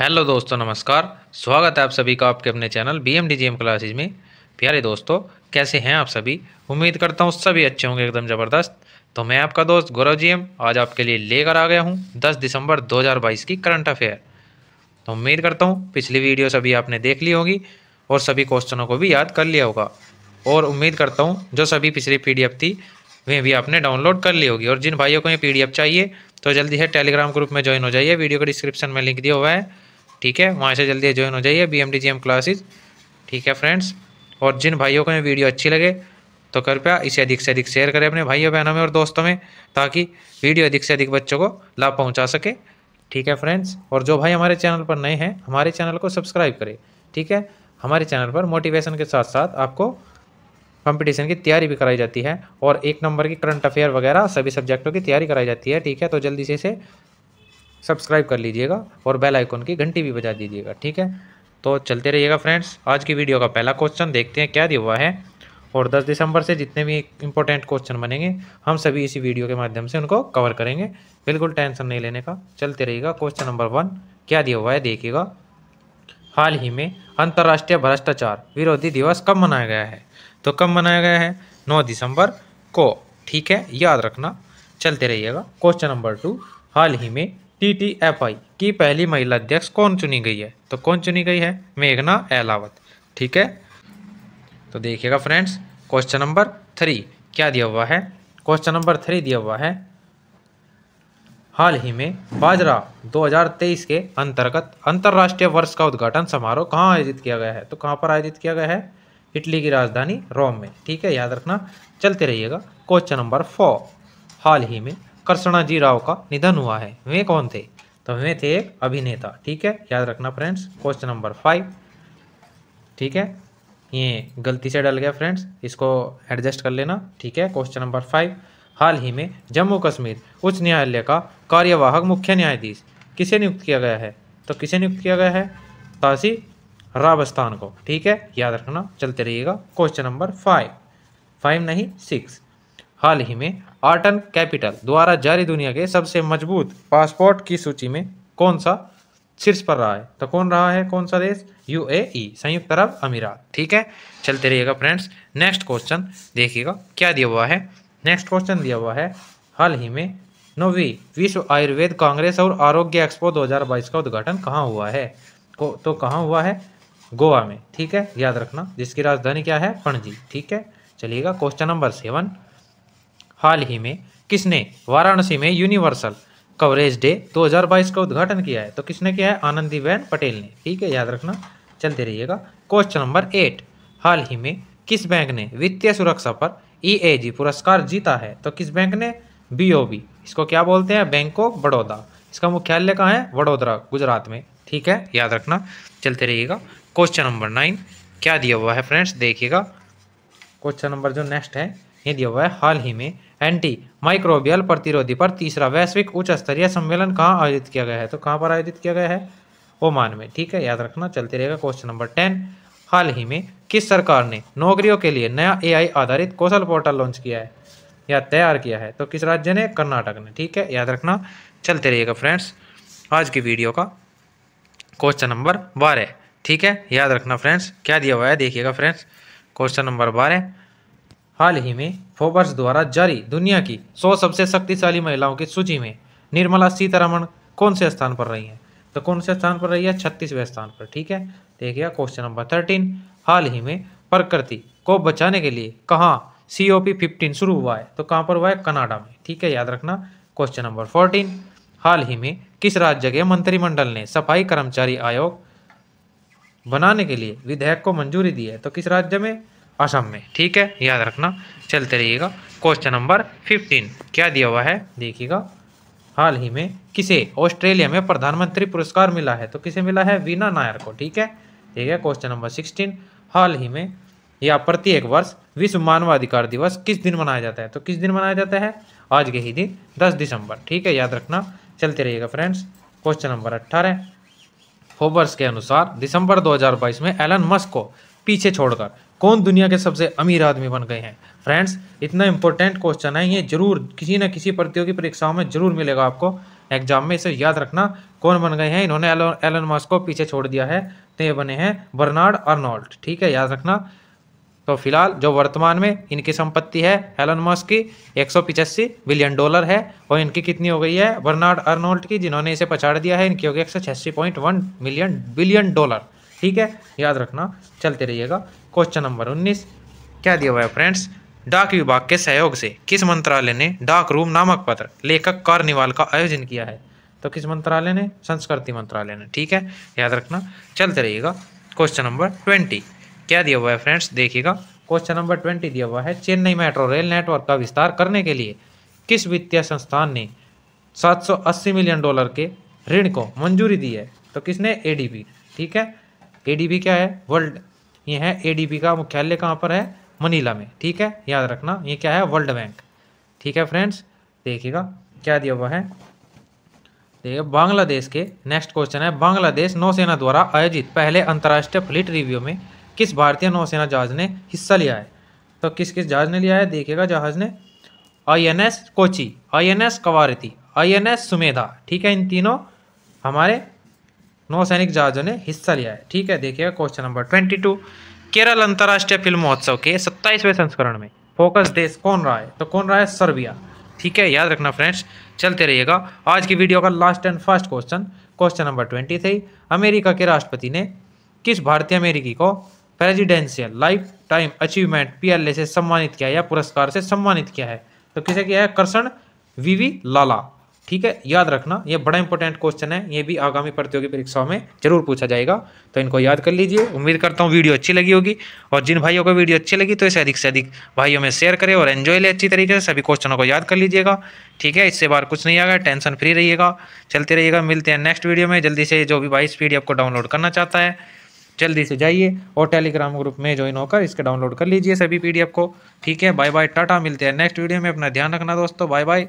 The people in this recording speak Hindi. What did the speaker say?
हेलो दोस्तों नमस्कार स्वागत है आप सभी का आपके अपने channel B M D G M classes में प्यारे दोस्तों कैसे हैं आप सभी उम्मीद करता हूँ सभी अच्छे होंगे एकदम ज़बरदस्त तो मैं आपका दोस्त गौरव जी एम आज आपके लिए लेकर आ गया हूँ 10 दिसंबर 2022 की करंट अफेयर तो उम्मीद करता हूँ पिछली वीडियो सभी आपने देख ली होगी और सभी क्वेश्चनों को भी याद कर लिया होगा और उम्मीद करता हूँ जो सभी पिछली पी थी वे भी आपने डाउनलोड कर ली होगी और जिन भाइयों को ये पी चाहिए तो जल्दी है टेलीग्राम ग्रुप में ज्वाइन हो जाइए वीडियो को डिस्क्रिप्शन में लिंक दिया हुआ है ठीक है वहाँ से जल्दी ज्वाइन हो जाइए B M D G M classes ठीक है फ्रेंड्स और जिन भाइयों को ये वीडियो अच्छी लगे तो कृपया इसे अधिक से अधिक शेयर करें अपने भाइयों बहनों में और दोस्तों में ताकि वीडियो अधिक से अधिक बच्चों को लाभ पहुँचा सके ठीक है फ्रेंड्स और जो भाई हमारे चैनल पर नए हैं हमारे चैनल को सब्सक्राइब करें ठीक है हमारे चैनल पर मोटिवेशन के साथ साथ आपको कंपटीशन की तैयारी भी कराई जाती है और एक नंबर की करंट अफेयर वगैरह सभी सब्जेक्टों की तैयारी कराई जाती है ठीक है तो जल्दी से इसे सब्सक्राइब कर लीजिएगा और बेल आइकॉन की घंटी भी बजा दीजिएगा ठीक है तो चलते रहिएगा फ्रेंड्स आज की वीडियो का पहला क्वेश्चन देखते हैं क्या दिया हुआ है और 10 दिसंबर से जितने भी इंपॉर्टेंट क्वेश्चन बनेंगे हम सभी इसी वीडियो के माध्यम से उनको कवर करेंगे बिल्कुल टेंशन नहीं लेने का चलते रहिएगा क्वेश्चन नंबर वन क्या दिया हुआ है देखिएगा हाल ही में अंतर्राष्ट्रीय भ्रष्टाचार विरोधी दिवस कब मनाया गया है तो कब मनाया गया है नौ दिसंबर को ठीक है याद रखना चलते रहिएगा क्वेश्चन नंबर टू हाल ही में टीटीएफआई की पहली महिला अध्यक्ष कौन चुनी गई है तो कौन चुनी गई है मेघना एलावत ठीक है तो देखिएगा फ्रेंड्स क्वेश्चन नंबर थ्री क्या दिया हुआ है क्वेश्चन नंबर थ्री दिया हुआ है हाल ही में बाजरा 2023 के अंतर्गत अंतर्राष्ट्रीय वर्ष का उद्घाटन समारोह कहाँ आयोजित किया गया है तो कहाँ पर आयोजित किया गया है इटली की राजधानी रोम में ठीक है याद रखना चलते रहिएगा क्वेश्चन नंबर फोर हाल ही में जी राव का निधन हुआ है वे कौन थे तो वे थे एक अभिनेता ठीक है याद रखना फ्रेंड्स क्वेश्चन नंबर फाइव ठीक है ये गलती से डल गया फ्रेंड्स इसको एडजस्ट कर लेना ठीक है क्वेश्चन नंबर फाइव हाल ही में जम्मू कश्मीर उच्च न्यायालय का कार्यवाहक मुख्य न्यायाधीश किसे नियुक्त किया गया है तो किसे नियुक्त किया गया है तासी राबस्थान को ठीक है याद रखना चलते रहिएगा क्वेश्चन नंबर फाइव फाइव नहीं सिक्स हाल ही में आर्टन कैपिटल द्वारा जारी दुनिया के सबसे मजबूत पासपोर्ट की सूची में कौन सा शीर्ष पर रहा है तो कौन रहा है कौन सा देश यूएई संयुक्त अरब अमीरात ठीक है चलते रहिएगा फ्रेंड्स नेक्स्ट क्वेश्चन देखिएगा क्या दिया हुआ है नेक्स्ट क्वेश्चन दिया हुआ है हाल ही में नौवीं विश्व आयुर्वेद कांग्रेस और आरोग्य एक्सपो 2022 का उद्घाटन कहाँ हुआ है को तो कहाँ हुआ है गोवा में ठीक है याद रखना जिसकी राजधानी क्या है पणजी ठीक है चलिएगा क्वेश्चन नंबर सेवन हाल ही में किसने वाराणसी में यूनिवर्सल कवरेज डे 2022 का उद्घाटन किया है तो किसने किया है आनंदीबेन पटेल ने ठीक है याद रखना चलते रहिएगा क्वेश्चन नंबर एट हाल ही में किस बैंक ने वित्तीय सुरक्षा पर ई e पुरस्कार जीता है तो किस बैंक ने बी इसको क्या बोलते हैं बैंक ऑफ बड़ौदा इसका मुख्यालय कहाँ है वडोदरा गुजरात में ठीक है याद रखना चलते रहिएगा क्वेश्चन नंबर नाइन क्या दिया हुआ है फ्रेंड्स देखिएगा क्वेश्चन नंबर जो नेक्स्ट है ये दिया हुआ है हाल ही में एंटी माइक्रोबियल प्रतिरोधी पर तीसरा वैश्विक उच्च स्तरीय सम्मेलन कहाँ आयोजित किया गया है तो कहाँ पर आयोजित किया गया है ओमान में ठीक है याद रखना चलते रहेगा क्वेश्चन नंबर टेन हाल ही में किस सरकार ने नौकरियों के लिए नया एआई आधारित कौशल पोर्टल लॉन्च किया है या तैयार किया है तो किस राज्य ने कर्नाटक ने ठीक है याद रखना चलते रहिएगा फ्रेंड्स आज की वीडियो का क्वेश्चन नंबर बारह ठीक है याद रखना फ्रेंड्स क्या दिया हुआ है देखिएगा फ्रेंड्स क्वेश्चन नंबर बारह हाल ही में फोबर्स द्वारा जारी दुनिया की सौ सबसे शक्तिशाली महिलाओं की सूची में निर्मला सीतारमण कौन से स्थान पर रही हैं तो कौन से स्थान पर रही है छत्तीसवें स्थान पर ठीक है देखिए क्वेश्चन नंबर थर्टीन हाल ही में प्रकृति को बचाने के लिए कहाँ सी ओ पी फिफ्टीन शुरू हुआ है तो कहाँ पर हुआ है कनाडा में ठीक है याद रखना क्वेश्चन नंबर फोर्टीन हाल ही में किस राज्य के मंत्रिमंडल ने सफाई कर्मचारी आयोग बनाने के लिए विधेयक को मंजूरी दी है तो किस राज्य में असम में ठीक है याद रखना चलते रहिएगा क्वेश्चन नंबर फिफ्टीन क्या दिया हुआ है देखिएगा हाल ही में किसे ऑस्ट्रेलिया में प्रधानमंत्री पुरस्कार मिला है तो किसे मिला है वीना नायर को ठीक है ठीक है क्वेश्चन नंबर सिक्सटीन हाल ही में या प्रत्येक वर्ष विश्व मानवाधिकार दिवस किस दिन मनाया जाता है तो किस दिन मनाया जाता है आज के ही दिन दस दिसंबर ठीक है याद रखना चलते रहिएगा फ्रेंड्स क्वेश्चन नंबर अट्ठारह फोबर्स के अनुसार दिसंबर 2022 में एलन मस्क को पीछे छोड़कर कौन दुनिया के सबसे अमीर आदमी बन गए हैं फ्रेंड्स इतना इंपॉर्टेंट क्वेश्चन है ये जरूर किसी न किसी प्रतियोगी परीक्षाओं में जरूर मिलेगा आपको एग्जाम में इसे याद रखना कौन बन गए हैं इन्होंने एलन एलन मास्क को पीछे छोड़ दिया है तो ये बने हैं बर्नार्ड अर्नोल्ड ठीक है याद रखना तो फिलहाल जो वर्तमान में इनकी संपत्ति है एलन मस्क की एक बिलियन डॉलर है और इनकी कितनी हो गई है बर्नार्ड अर्नोल्ड की जिन्होंने इसे पछाड़ दिया है इनकी हो गई एक मिलियन बिलियन डॉलर ठीक है याद रखना चलते रहिएगा क्वेश्चन नंबर उन्नीस क्या दिया हुआ है फ्रेंड्स डाक विभाग के सहयोग से किस मंत्रालय ने डाक रूम नामक पत्र लेखक कार्निवाल का आयोजन किया है तो किस मंत्रालय ने संस्कृति मंत्रालय ने ठीक है याद रखना चलते रहिएगा क्वेश्चन नंबर ट्वेंटी क्या दिया हुआ है फ्रेंड्स देखिएगा क्वेश्चन नंबर ट्वेंटी दिया हुआ है चेन्नई मेट्रो रेल नेटवर्क का विस्तार करने के लिए किस वित्तीय संस्थान ने 780 मिलियन डॉलर के ऋण को मंजूरी दी है तो किसने एडीबी ठीक है एडीबी क्या है वर्ल्ड ये है एडीबी का मुख्यालय कहाँ पर है मनीला में ठीक है याद रखना ये क्या है वर्ल्ड बैंक ठीक है फ्रेंड्स देखिएगा क्या दिया हुआ है देखिए बांग्लादेश के नेक्स्ट क्वेश्चन है बांग्लादेश नौसेना द्वारा आयोजित पहले अंतर्राष्ट्रीय फ्लिट रिव्यू में किस भारतीय नौसेना जहाज ने हिस्सा लिया है तो किस किस जहाज ने लिया है देखिएगा जहाज ने I N S Kochi I N S Kavaratti I N S Sumedha ठीक है इन तीनों हमारे नौसैनिक जहाज़ों ने हिस्सा लिया है ठीक है देखिएगा question number twenty two Kerala अंतर्राष्ट्रीय फिल्म महोत्सव के सत्ताईसवें संस्करण में फोकस देश कौन रहा है तो कौन रहा है सर्बिया ठीक है याद रखना फ्रेंड्स चलते रहिएगा आज की वीडियो का last and first question question number twenty three America के राष्ट्रपति ने किस भारतीय अमेरिकी को प्रेजिडेंशियल लाइफ टाइम अचीवमेंट पी से सम्मानित किया या पुरस्कार से सम्मानित किया है तो किसे किया है कर्षण वीवी लाला ठीक है याद रखना ये बड़ा इंपॉर्टेंट क्वेश्चन है ये भी आगामी प्रतियोगी परीक्षाओं में जरूर पूछा जाएगा तो इनको याद कर लीजिए उम्मीद करता हूँ वीडियो अच्छी लगी होगी और जिन भाइयों को वीडियो अच्छी लगी तो इसे अधिक से अधिक भाइयों में शेयर करें और एन्जॉय ले अच्छी तरीके से सभी क्वेश्चनों को याद कर लीजिएगा ठीक है इससे बार कुछ नहीं आएगा टेंशन फ्री रहिएगा चलते रहिएगा मिलते हैं नेक्स्ट वीडियो में जल्दी से जो भी वाइस पी आपको डाउनलोड करना चाहता है जल्दी से जाइए और टेलीग्राम ग्रुप में ज्वाइन होकर इसके डाउनलोड कर लीजिए सभी पीडीएफ को ठीक है बाय बाय टाटा मिलते हैं नेक्स्ट वीडियो में अपना ध्यान रखना दोस्तों बाय बाय